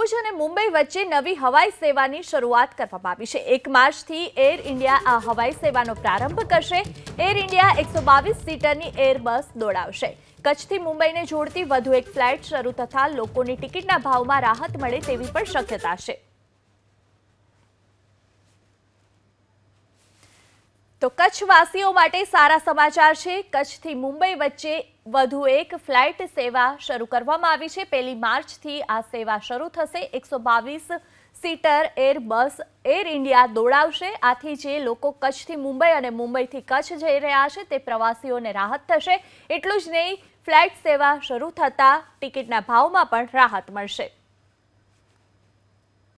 ભુજ અને મુંબઈ વચ્ચે નવી હવાઈ સેવાની શરૂઆત કરવામાં આવી છે એક માર્ચથી એર ઇન્ડિયા આ હવાઈ સેવાનો પ્રારંભ કરશે એર ઇન્ડિયા એકસો બાવીસ સીટરની એર બસ દોડાવશે કચ્છથી મુંબઈને જોડતી વધુ એક ફ્લાઇટ શરૂ થતા લોકોની ટિકિટના ભાવમાં રાહત મળે તેવી પણ શક્યતા છે તો કચ્છવાસીઓ માટે સારા સમાચાર છે કચ્છથી મુંબઈ વચ્ચે વધુ એક ફ્લાઇટ સેવા શરૂ કરવામાં આવી છે પહેલી માર્ચથી આ સેવા શરૂ થશે એકસો બાવીસ seater Airbus Air India દોડાવશે આથી જે લોકો કચ્છથી મુંબઈ અને મુંબઈથી કચ્છ જઈ રહ્યા છે તે પ્રવાસીઓને રાહત થશે એટલું જ નહીં ફ્લાઇટ સેવા શરૂ થતાં ટિકિટના ભાવમાં પણ રાહત મળશે